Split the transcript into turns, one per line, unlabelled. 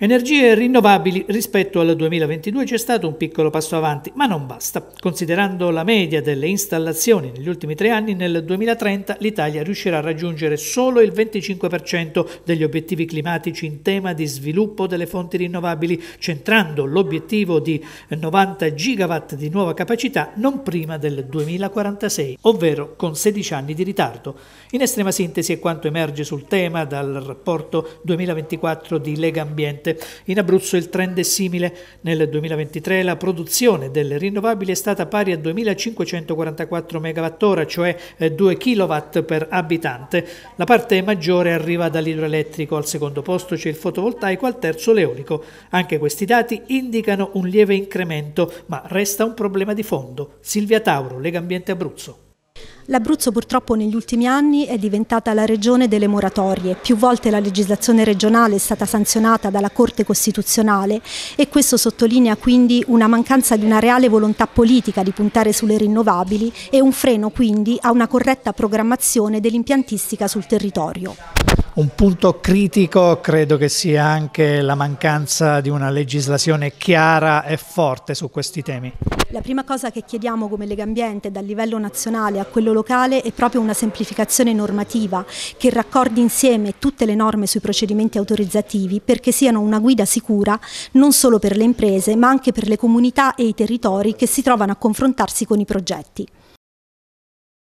Energie rinnovabili rispetto al 2022 c'è stato un piccolo passo avanti, ma non basta. Considerando la media delle installazioni negli ultimi tre anni, nel 2030 l'Italia riuscirà a raggiungere solo il 25% degli obiettivi climatici in tema di sviluppo delle fonti rinnovabili, centrando l'obiettivo di 90 gigawatt di nuova capacità non prima del 2046, ovvero con 16 anni di ritardo. In estrema sintesi è quanto emerge sul tema dal rapporto 2024 di Lega Ambiente 2017. In Abruzzo il trend è simile. Nel 2023 la produzione delle rinnovabili è stata pari a 2.544 MWh, cioè 2 eh, kW per abitante. La parte maggiore arriva dall'idroelettrico, al secondo posto c'è il fotovoltaico, al terzo l'eolico. Anche questi dati indicano un lieve incremento, ma resta un problema di fondo. Silvia Tauro, Lega Ambiente Abruzzo. L'Abruzzo purtroppo
negli ultimi anni è diventata la regione delle moratorie. Più volte la legislazione regionale è stata sanzionata dalla Corte Costituzionale e questo sottolinea quindi una mancanza di una reale volontà politica di puntare sulle rinnovabili e un freno quindi a una corretta programmazione dell'impiantistica sul territorio.
Un punto critico credo che sia anche la mancanza di una legislazione chiara e forte su questi temi.
La prima cosa che chiediamo come Lega Ambiente dal livello nazionale a quello locale è proprio una semplificazione normativa che raccordi insieme tutte le norme sui procedimenti autorizzativi perché siano una guida sicura non solo per le imprese ma anche per le comunità e i territori che si trovano a confrontarsi con i progetti.